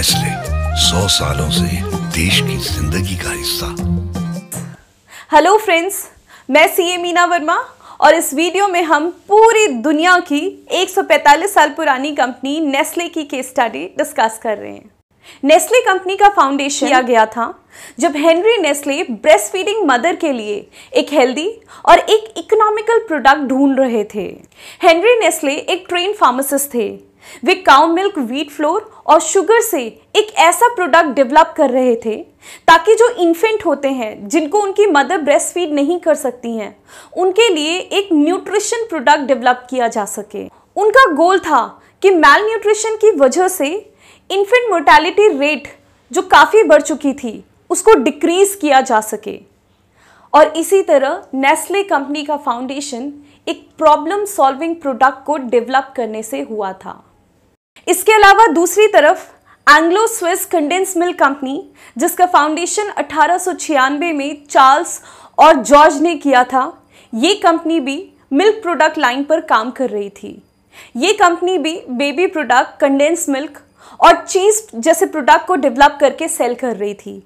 Nestle सौ सालों से देश की जिंदगी का हिस्सा हेलो फ्रेंड्स मैं सीए मीना वर्मा और इस वीडियो में हम पूरी दुनिया की 145 साल पुरानी कंपनी नेस्ले की केस स्टडी डिस्कस कर रहे हैं नेस्ले कंपनी का फाउंडेशन किया गया था जब Henry Nestle breast feeding mother के लिए एक हेल्दी और एक इकोनॉमिकल प्रोडक्ट ढूंढ रहे थे हेनरी नेस्ले एक ट्रेन फार्मासिस्ट थे वे काउ मिल्क व्हीट फ्लोर और शुगर से एक ऐसा प्रोडक्ट डेवलप कर रहे थे ताकि जो इन्फेंट होते हैं जिनको उनकी मदर ब्रेस्ट फीड नहीं कर सकती हैं उनके लिए एक न्यूट्रिशन प्रोडक्ट डेवलप किया जा सके उनका गोल था कि मेल न्यूट्रिशन की वजह से इन्फेंट मोर्टेलिटी रेट जो काफ़ी बढ़ चुकी थी उसको डिक्रीज किया जा सके और इसी तरह नेस्ले कंपनी का फाउंडेशन एक प्रॉब्लम सॉल्विंग प्रोडक्ट को डेवलप करने से हुआ था इसके अलावा दूसरी तरफ Anglo Swiss condense milk company जिसका फाउंडेशन अठारह में चार्ल्स और जॉर्ज ने किया था ये कंपनी भी मिल्क प्रोडक्ट लाइन पर काम कर रही थी ये कंपनी भी बेबी प्रोडक्ट कंडेंस मिल्क और चीज जैसे प्रोडक्ट को डेवलप करके सेल कर रही थी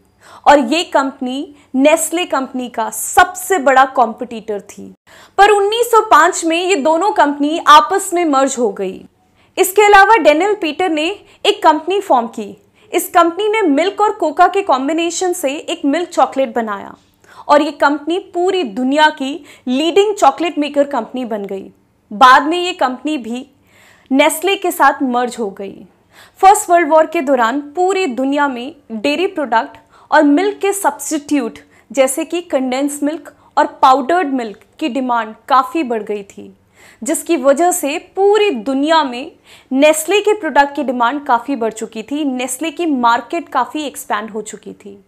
और ये कंपनी नेस्ले कंपनी का सबसे बड़ा कॉम्पिटिटर थी पर 1905 में ये दोनों कंपनी आपस में मर्ज हो गई इसके अलावा डेनियल पीटर ने एक कंपनी फॉर्म की इस कंपनी ने मिल्क और कोका के कॉम्बिनेशन से एक मिल्क चॉकलेट बनाया और ये कंपनी पूरी दुनिया की लीडिंग चॉकलेट मेकर कंपनी बन गई बाद में ये कंपनी भी नेस्ले के साथ मर्ज हो गई फर्स्ट वर्ल्ड वॉर के दौरान पूरी दुनिया में डेयरी प्रोडक्ट और मिल्क के सब्सटीट्यूट जैसे कि कंडेंस मिल्क और पाउडर्ड मिल्क की डिमांड काफ़ी बढ़ गई थी जिसकी वजह से पूरी दुनिया में नेस्ले के प्रोडक्ट की डिमांड काफ़ी बढ़ चुकी थी नेस्ले की मार्केट काफ़ी एक्सपैंड हो चुकी थी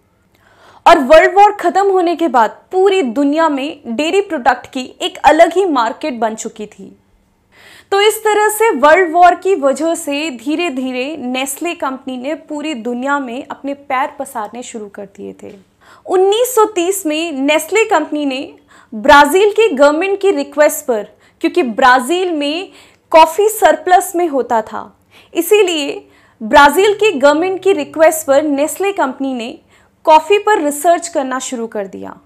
और वर्ल्ड वॉर ख़त्म होने के बाद पूरी दुनिया में डेयरी प्रोडक्ट की एक अलग ही मार्केट बन चुकी थी तो इस तरह से वर्ल्ड वॉर की वजह से धीरे धीरे नेस्ले कंपनी ने पूरी दुनिया में अपने पैर पसारने शुरू कर दिए थे 1930 में नेस्ले कंपनी ने ब्राज़ील की गवर्नमेंट की रिक्वेस्ट पर क्योंकि ब्राज़ील में कॉफ़ी सरप्लस में होता था इसीलिए ब्राज़ील की गवर्नमेंट की रिक्वेस्ट पर नेस्ले कंपनी ने कॉफ़ी पर रिसर्च करना शुरू कर दिया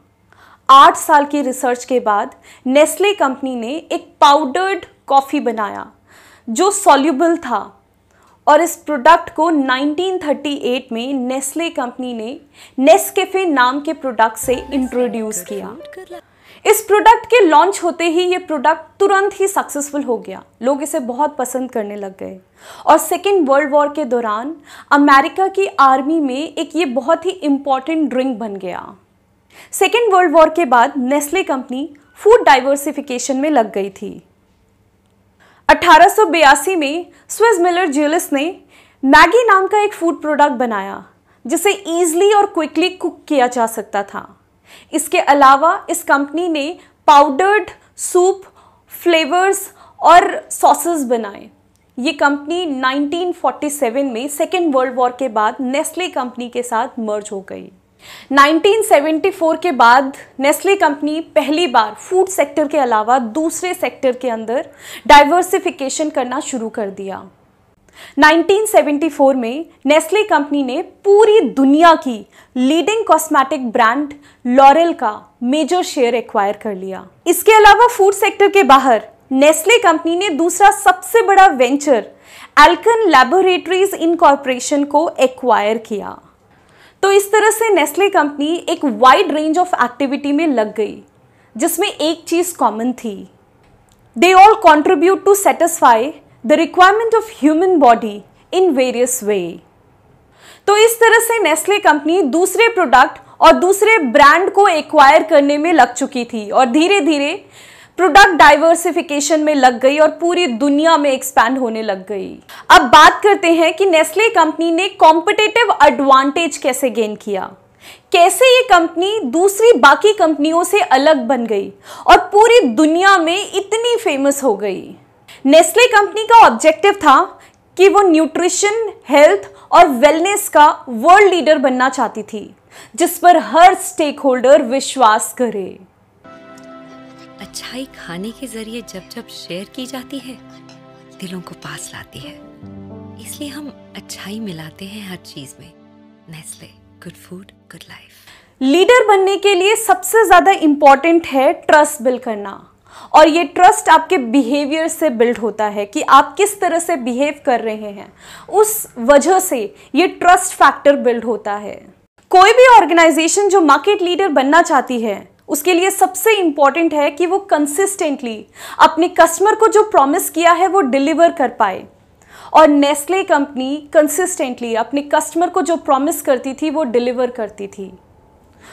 आठ साल की रिसर्च के बाद नेस्ले कंपनी ने एक पाउडर्ड कॉफ़ी बनाया जो सॉल्यूबल था और इस प्रोडक्ट को 1938 में नेस्ले कंपनी ने नेस्केफे नाम के प्रोडक्ट से इंट्रोड्यूस किया इस प्रोडक्ट के लॉन्च होते ही ये प्रोडक्ट तुरंत ही सक्सेसफुल हो गया लोग इसे बहुत पसंद करने लग गए और सेकेंड वर्ल्ड वॉर के दौरान अमेरिका की आर्मी में एक ये बहुत ही इम्पॉर्टेंट ड्रिंक बन गया सेकेंड वर्ल्ड वॉर के बाद नेस्ले कंपनी फूड डाइवर्सिफिकेशन में लग गई थी 1882 में स्विस मिलर ज्यूलिस ने मैगी नाम का एक फूड प्रोडक्ट बनाया जिसे ईजली और क्विकली कुक किया जा सकता था इसके अलावा इस कंपनी ने पाउडर्ड सूप फ्लेवर्स और सॉसेस बनाए ये कंपनी 1947 में सेकेंड वर्ल्ड वॉर के बाद नेस्ले कंपनी के साथ मर्ज हो गई 1974 के बाद नेस्ले कंपनी पहली बार फूड सेक्टर के अलावा दूसरे सेक्टर के अंदर डाइवर्सिफिकेशन करना शुरू कर दिया 1974 में नेस्ले कंपनी ने पूरी दुनिया की लीडिंग कॉस्मेटिक ब्रांड लॉरेल का मेजर शेयर एक्वायर कर लिया इसके अलावा फूड सेक्टर के बाहर नेस्ले कंपनी ने दूसरा सबसे बड़ा वेंचर एल्कन लैबोरेटरीज इनकॉर्पोरेशन को एक्वायर किया तो इस तरह से नेस्ले कंपनी एक वाइड रेंज ऑफ एक्टिविटी में लग गई जिसमें एक चीज कॉमन थी they all contribute to satisfy the requirement of human body in various way तो इस तरह से नेस्ले कंपनी दूसरे प्रोडक्ट और दूसरे ब्रांड को एक्वायर करने में लग चुकी थी और धीरे धीरे प्रोडक्ट डाइवर्सिफिकेशन में लग गई और पूरी दुनिया में एक्सपैंड होने लग गई अब बात करते हैं कि नेस्ले कंपनी ने कॉम्पिटेटिव एडवांटेज कैसे गेन किया कैसे ये कंपनी दूसरी बाकी कंपनियों से अलग बन गई और पूरी दुनिया में इतनी फेमस हो गई नेस्ले कंपनी का ऑब्जेक्टिव था कि वो न्यूट्रिशन हेल्थ और वेलनेस का वर्ल्ड लीडर बनना चाहती थी जिस पर हर स्टेक होल्डर विश्वास करे अच्छाई खाने के जरिए जब जब शेयर की जाती है दिलों को पास लाती है इसलिए हम अच्छाई मिलाते हैं हर चीज में Nestle good food good life leader बनने के लिए सबसे ज्यादा इंपॉर्टेंट है ट्रस्ट बिल करना और ये ट्रस्ट आपके बिहेवियर से बिल्ड होता है कि आप किस तरह से बिहेव कर रहे हैं उस वजह से ये ट्रस्ट फैक्टर बिल्ड होता है कोई भी ऑर्गेनाइजेशन जो मार्केट लीडर बनना चाहती है उसके लिए सबसे इंपॉर्टेंट है कि वो कंसिस्टेंटली अपने कस्टमर को जो प्रॉमिस किया है वो डिलीवर कर पाए और नेस्ले कंपनी कंसिस्टेंटली अपने कस्टमर को जो प्रॉमिस करती थी वो डिलीवर करती थी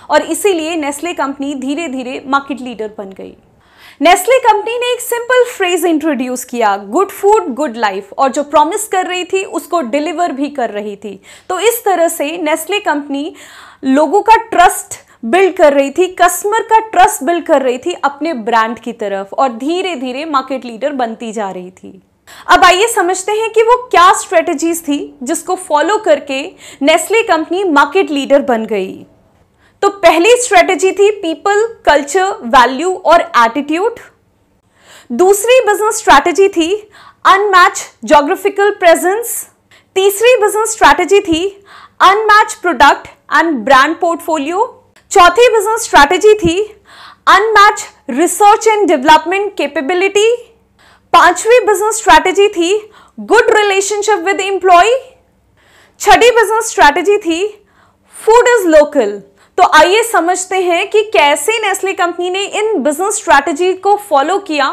और इसीलिए नेस्ले कंपनी धीरे धीरे मार्केट लीडर बन गई नेस्ले कंपनी ने एक सिंपल फ्रेज इंट्रोड्यूस किया गुड फूड गुड लाइफ और जो प्रॉमिस कर रही थी उसको डिलीवर भी कर रही थी तो इस तरह से नेस्ले कंपनी लोगों का ट्रस्ट बिल्ड कर रही थी कस्टमर का ट्रस्ट बिल्ड कर रही थी अपने ब्रांड की तरफ और धीरे धीरे मार्केट लीडर बनती जा रही थी अब आइए समझते हैं कि वो क्या स्ट्रेटजीज थी जिसको फॉलो करके नेस्ले कंपनी मार्केट लीडर बन गई तो पहली स्ट्रेटेजी थी पीपल कल्चर वैल्यू और एटीट्यूड दूसरी बिजनेस स्ट्रैटेजी थी अनमैच जोग्राफिकल प्रेजेंस तीसरी बिजनेस स्ट्रैटेजी थी unmatch product and brand portfolio चौथी बिजनेस स्ट्रैटेजी थी unmatch research and development capability पांचवी बिजनेस स्ट्रैटेजी थी गुड रिलेशनशिप विद एम्प्लॉय छठी बिजनेस स्ट्रैटेजी थी फूड इज लोकल तो आइए समझते हैं कि कैसे नेस्ले कंपनी ने इन बिजनेस स्ट्रैटेजी को फॉलो किया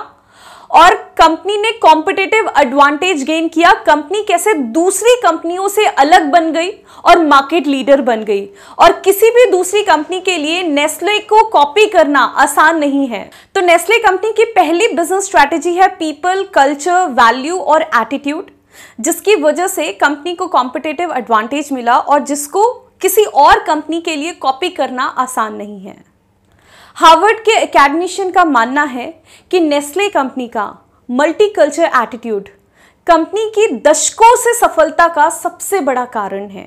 और कंपनी ने कॉम्पिटेटिव एडवांटेज गेन किया कंपनी कैसे दूसरी कंपनियों से अलग बन गई और मार्केट लीडर बन गई और किसी भी दूसरी कंपनी के लिए नेस्ले को कॉपी करना आसान नहीं है तो नेस्ले कंपनी की पहली बिजनेस स्ट्रैटेजी है पीपल कल्चर वैल्यू और एटीट्यूड जिसकी वजह से कंपनी को कॉम्पिटेटिव एडवांटेज मिला और जिसको किसी और कंपनी के लिए कॉपी करना आसान नहीं है हार्वर्ड के एकेडमिशियन का मानना है कि नेस्ले कंपनी का मल्टीकल्चर एटीट्यूड कंपनी की दशकों से सफलता का सबसे बड़ा कारण है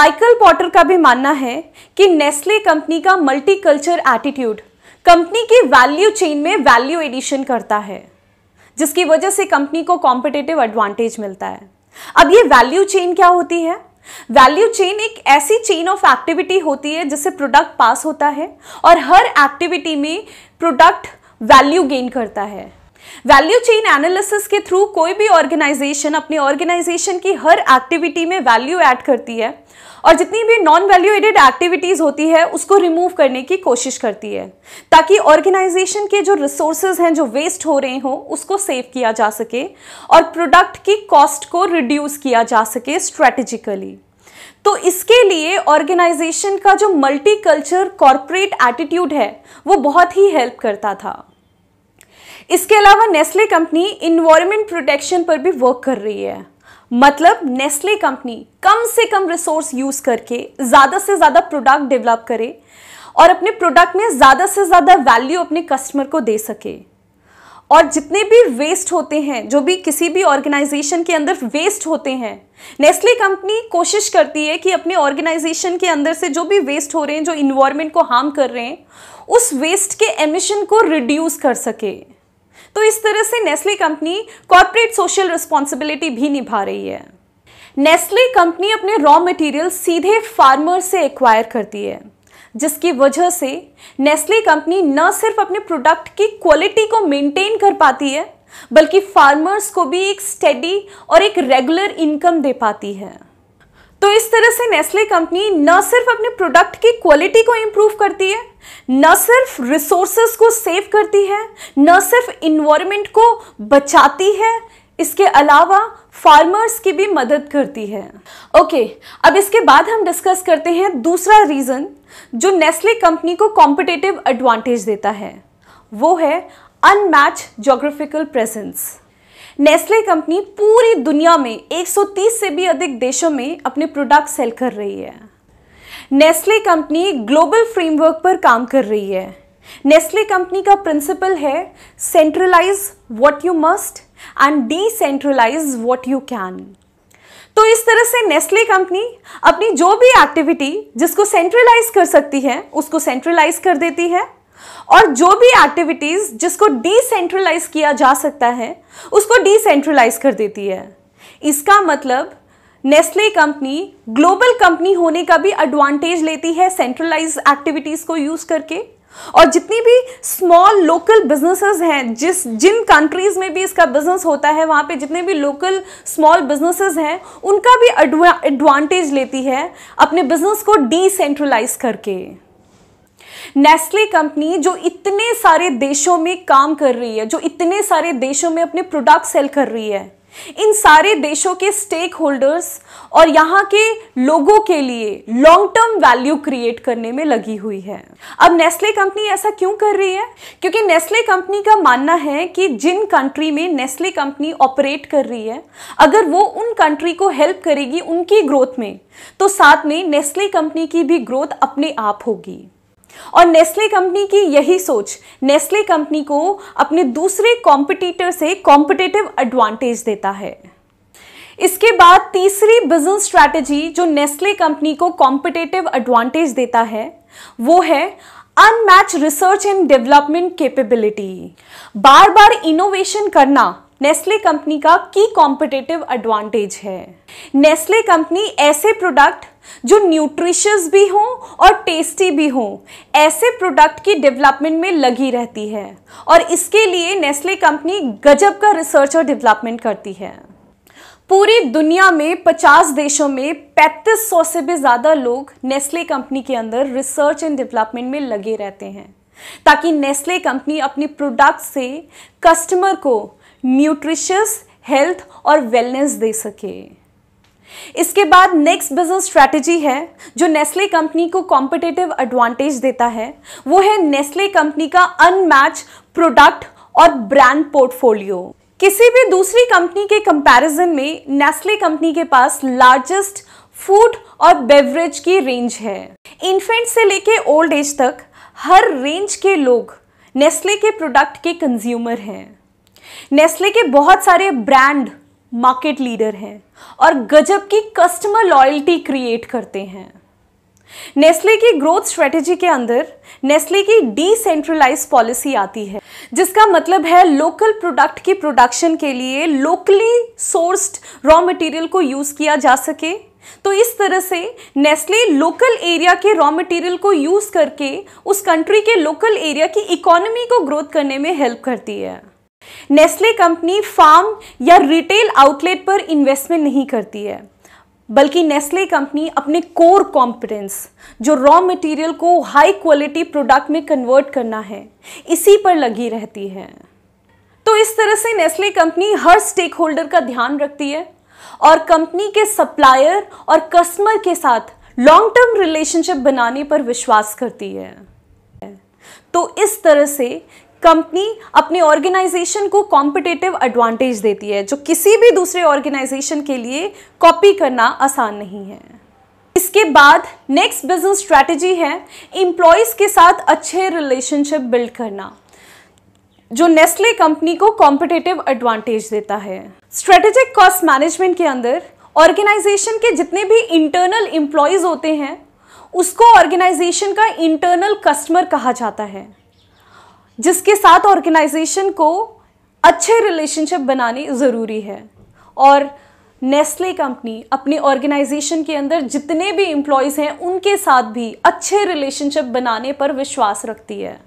माइकल पॉटर का भी मानना है कि नेस्ले कंपनी का मल्टीकल्चर एटीट्यूड कंपनी की वैल्यू चेन में वैल्यू एडिशन करता है जिसकी वजह से कंपनी को कॉम्पिटेटिव एडवांटेज मिलता है अब ये वैल्यू चेन क्या होती है वैल्यू चेन एक ऐसी चेन ऑफ एक्टिविटी होती है जिससे प्रोडक्ट पास होता है और हर एक्टिविटी में प्रोडक्ट वैल्यू गेन करता है वैल्यू चेन एनालिसिस के थ्रू कोई भी ऑर्गेनाइजेशन अपने ऑर्गेनाइजेशन की हर एक्टिविटी में वैल्यू ऐड करती है और जितनी भी नॉन वैल्यू एडेड एक्टिविटीज़ होती है उसको रिमूव करने की कोशिश करती है ताकि ऑर्गेनाइजेशन के जो रिसोर्सेज हैं जो वेस्ट हो रहे हों उसको सेव किया जा सके और प्रोडक्ट की कॉस्ट को रिड्यूस किया जा सके स्ट्रेटेजिकली तो इसके लिए ऑर्गेनाइजेशन का जो मल्टी कल्चर कॉरपोरेट एटीट्यूड है वो बहुत ही हेल्प करता था इसके अलावा नेस्ले कंपनी इन्वायरमेंट प्रोटेक्शन पर भी वर्क कर रही है मतलब नेस्ले कंपनी कम से कम रिसोर्स यूज करके ज़्यादा से ज़्यादा प्रोडक्ट डेवलप करे और अपने प्रोडक्ट में ज़्यादा से ज़्यादा वैल्यू अपने कस्टमर को दे सके और जितने भी वेस्ट होते हैं जो भी किसी भी ऑर्गेनाइजेशन के अंदर वेस्ट होते हैं नेस्ले कंपनी कोशिश करती है कि अपने ऑर्गेनाइजेशन के अंदर से जो भी वेस्ट हो रहे हैं जो इन्वायरमेंट को हार्म कर रहे हैं उस वेस्ट के एमिशन को रिड्यूस कर सके तो इस तरह से Nestle company corporate social responsibility भी निभा रही है नेस्ले कंपनी अपने रॉ मटेरियल सीधे फार्मर से एक्वायर करती है जिसकी वजह से नेस्ले कंपनी न सिर्फ अपने प्रोडक्ट की क्वालिटी को मेंटेन कर पाती है बल्कि फार्मर्स को भी एक स्टेडी और एक रेगुलर इनकम दे पाती है तो इस तरह से नेस्ले कंपनी न सिर्फ अपने प्रोडक्ट की क्वालिटी को इम्प्रूव करती है न सिर्फ रिसोर्स को सेव करती है न सिर्फ इन्वायरमेंट को बचाती है इसके अलावा फार्मर्स की भी मदद करती है ओके okay, अब इसके बाद हम डिस्कस करते हैं दूसरा रीज़न जो नेस्ले कंपनी को कॉम्पिटेटिव एडवांटेज देता है वो है unmatch geographical presence Nestle company पूरी दुनिया में 130 से भी अधिक देशों में अपने प्रोडक्ट सेल कर रही है नेस्ले कंपनी ग्लोबल फ्रेमवर्क पर काम कर रही है नेस्ले कंपनी का प्रिंसिपल है centralize what you must and decentralize what you can तो इस तरह से नेस्ले कंपनी अपनी जो भी एक्टिविटी जिसको सेंट्रलाइज कर सकती है उसको सेंट्रलाइज कर देती है और जो भी एक्टिविटीज़ जिसको डिसेंट्रलाइज किया जा सकता है उसको डिसेंट्रलाइज कर देती है इसका मतलब नेस्ले कंपनी ग्लोबल कंपनी होने का भी एडवांटेज लेती है सेंट्रलाइज एक्टिविटीज़ को यूज़ करके और जितनी भी स्मॉल लोकल बिजनेसेस हैं जिस जिन कंट्रीज़ में भी इसका बिजनेस होता है वहां पे जितने भी लोकल स्मॉल बिजनेसेस हैं उनका भी एडवांटेज लेती है अपने बिजनेस को डिसेंट्रलाइज करके नेस्ले कंपनी जो इतने सारे देशों में काम कर रही है जो इतने सारे देशों में अपने प्रोडक्ट सेल कर रही है इन सारे देशों के स्टेक होल्डर्स और यहाँ के लोगों के लिए लॉन्ग टर्म वैल्यू क्रिएट करने में लगी हुई है अब नेस्ले कंपनी ऐसा क्यों कर रही है क्योंकि नेस्ले कंपनी का मानना है कि जिन कंट्री में नेस्ले कंपनी ऑपरेट कर रही है अगर वो उन कंट्री को हेल्प करेगी उनकी ग्रोथ में तो साथ में नेस्ले कंपनी की भी ग्रोथ अपने आप होगी और नेस्ले कंपनी की यही सोच नेस्ले कंपनी को अपने दूसरे कॉम्पिटिटर से कॉम्पिटेटिव एडवांटेज देता है इसके बाद तीसरी बिजनेस स्ट्रेटेजी जो नेस्ले कंपनी को कॉम्पिटेटिव एडवांटेज देता है वो है unmatch research and development capability बार बार इनोवेशन करना नेस्ले कंपनी का की कॉम्पिटेटिव एडवांटेज है नेस्ले कंपनी ऐसे प्रोडक्ट जो न्यूट्रिशियस भी हों और टेस्टी भी हों ऐसे प्रोडक्ट की डेवलपमेंट में लगी रहती है और इसके लिए नेस्ले कंपनी गजब का रिसर्च और डेवलपमेंट करती है पूरी दुनिया में 50 देशों में 3500 से भी ज़्यादा लोग नेस्ले कंपनी के अंदर रिसर्च एंड डेवलपमेंट में लगे रहते हैं ताकि नेस्ले कंपनी अपने प्रोडक्ट से कस्टमर को न्यूट्रिशियस हेल्थ और वेलनेस दे सके इसके बाद नेक्स्ट बिजनेस स्ट्रेटजी है जो नेस्ले कंपनी को कॉम्पिटेटिव एडवांटेज देता है वो है नेस्ले कंपनी का अनमैच प्रोडक्ट और ब्रांड पोर्टफोलियो किसी भी दूसरी कंपनी के कंपैरिजन में नेस्ले कंपनी के पास लार्जेस्ट फूड और बेवरेज की रेंज है इन्फेंट से लेके ओल्ड एज तक हर रेंज के लोग नेस्ले के प्रोडक्ट के कंज्यूमर हैं नेस्ले के बहुत सारे ब्रांड मार्केट लीडर हैं और गजब की कस्टमर लॉयल्टी क्रिएट करते हैं नेस्ले की ग्रोथ स्ट्रेटेजी के अंदर नेस्ले की डिसेंट्रलाइज पॉलिसी आती है जिसका मतलब है लोकल प्रोडक्ट की प्रोडक्शन के लिए लोकली सोर्स्ड रॉ मटेरियल को यूज़ किया जा सके तो इस तरह से नेस्ले लोकल एरिया के रॉ मटेरियल को यूज़ करके उस कंट्री के लोकल एरिया की इकोनॉमी को ग्रोथ करने में हेल्प करती है नेस्ले कंपनी फार्म या रिटेल आउटलेट पर इन्वेस्टमेंट नहीं करती है बल्कि नेस्ले कंपनी अपने कोर कॉम्पिटेंस जो रॉ मटेरियल को हाई क्वालिटी प्रोडक्ट में कन्वर्ट करना है इसी पर लगी रहती है तो इस तरह से नेस्ले कंपनी हर स्टेक होल्डर का ध्यान रखती है और कंपनी के सप्लायर और कस्टमर के साथ लॉन्ग टर्म रिलेशनशिप बनाने पर विश्वास करती है तो इस तरह से कंपनी अपने ऑर्गेनाइजेशन को कॉम्पिटेटिव एडवांटेज देती है जो किसी भी दूसरे ऑर्गेनाइजेशन के लिए कॉपी करना आसान नहीं है इसके बाद नेक्स्ट बिजनेस स्ट्रैटेजी है एम्प्लॉयज़ के साथ अच्छे रिलेशनशिप बिल्ड करना जो नेस्ले कंपनी को कॉम्पिटेटिव एडवांटेज देता है स्ट्रेटेजिक कॉस्ट मैनेजमेंट के अंदर ऑर्गेनाइजेशन के जितने भी इंटरनल एम्प्लॉयज़ होते हैं उसको ऑर्गेनाइजेशन का इंटरनल कस्टमर कहा जाता है जिसके साथ ऑर्गेनाइजेशन को अच्छे रिलेशनशिप बनाने ज़रूरी है और नेस्ले कंपनी अपने ऑर्गेनाइजेशन के अंदर जितने भी एम्प्लॉयज़ हैं उनके साथ भी अच्छे रिलेशनशिप बनाने पर विश्वास रखती है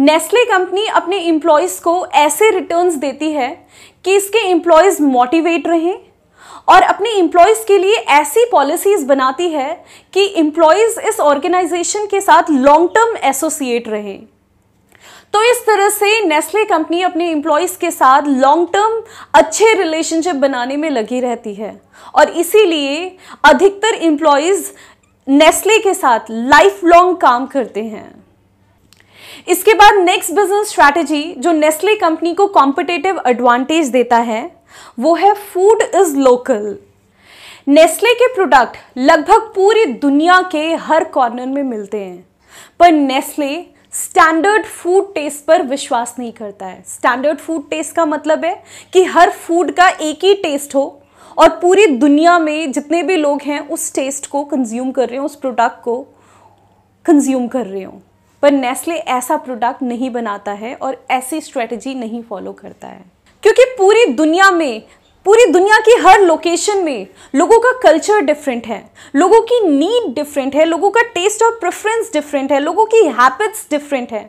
नेस्ले कंपनी अपने एम्प्लॉयज़ को ऐसे रिटर्न्स देती है कि इसके एम्प्लॉयज़ मोटिवेट रहें और अपने एम्प्लॉयज़ के लिए ऐसी पॉलिसीज़ बनाती है कि एम्प्लॉयज़ इस ऑर्गेनाइजेशन के साथ लॉन्ग टर्म एसोसिएट रहें तो इस तरह से नेस्ले कंपनी अपने इम्प्लॉयज के साथ लॉन्ग टर्म अच्छे रिलेशनशिप बनाने में लगी रहती है और इसीलिए अधिकतर इम्प्लॉयज नेस्ले के साथ लाइफ लॉन्ग काम करते हैं इसके बाद नेक्स्ट बिजनेस स्ट्रैटेजी जो नेस्ले कंपनी को कॉम्पिटेटिव एडवांटेज देता है वो है फूड इज लोकल नेस्ले के प्रोडक्ट लगभग पूरी दुनिया के हर कॉर्नर में मिलते हैं पर नेस्ले स्टैंडर्ड फूड टेस्ट पर विश्वास नहीं करता है स्टैंडर्ड फूड टेस्ट का मतलब है कि हर फूड का एक ही टेस्ट हो और पूरी दुनिया में जितने भी लोग हैं उस टेस्ट को कंज्यूम कर रहे हो उस प्रोडक्ट को कंज्यूम कर रहे हो पर नेस्ले ऐसा प्रोडक्ट नहीं बनाता है और ऐसी स्ट्रेटजी नहीं फॉलो करता है क्योंकि पूरी दुनिया में पूरी दुनिया की हर लोकेशन में लोगों का कल्चर डिफरेंट है लोगों की नीड डिफरेंट है लोगों का टेस्ट और प्रेफरेंस डिफरेंट है लोगों की हैबिट्स डिफरेंट है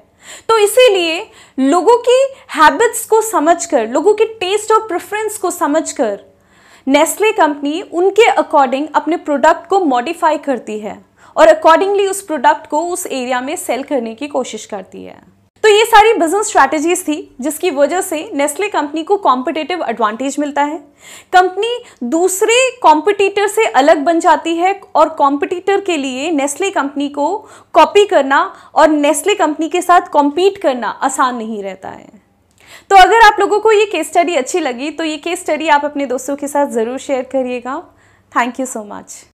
तो इसीलिए लोगों की हैबिट्स को समझकर लोगों के टेस्ट और प्रेफरेंस को समझकर नेस्ले कंपनी उनके अकॉर्डिंग अपने प्रोडक्ट को मॉडिफाई करती है और अकॉर्डिंगली उस प्रोडक्ट को उस एरिया में सेल करने की कोशिश करती है तो ये सारी बिजनेस स्ट्रैटेजीज थी जिसकी वजह से नेस्ले कंपनी को कॉम्पिटेटिव एडवांटेज मिलता है कंपनी दूसरे कॉम्पिटिटर से अलग बन जाती है और कॉम्पिटिटर के लिए नेस्ले कंपनी को कॉपी करना और नेस्ले कंपनी के साथ कॉम्पीट करना आसान नहीं रहता है तो अगर आप लोगों को ये केस स्टडी अच्छी लगी तो ये केस स्टडी आप अपने दोस्तों के साथ ज़रूर शेयर करिएगा थैंक यू सो मच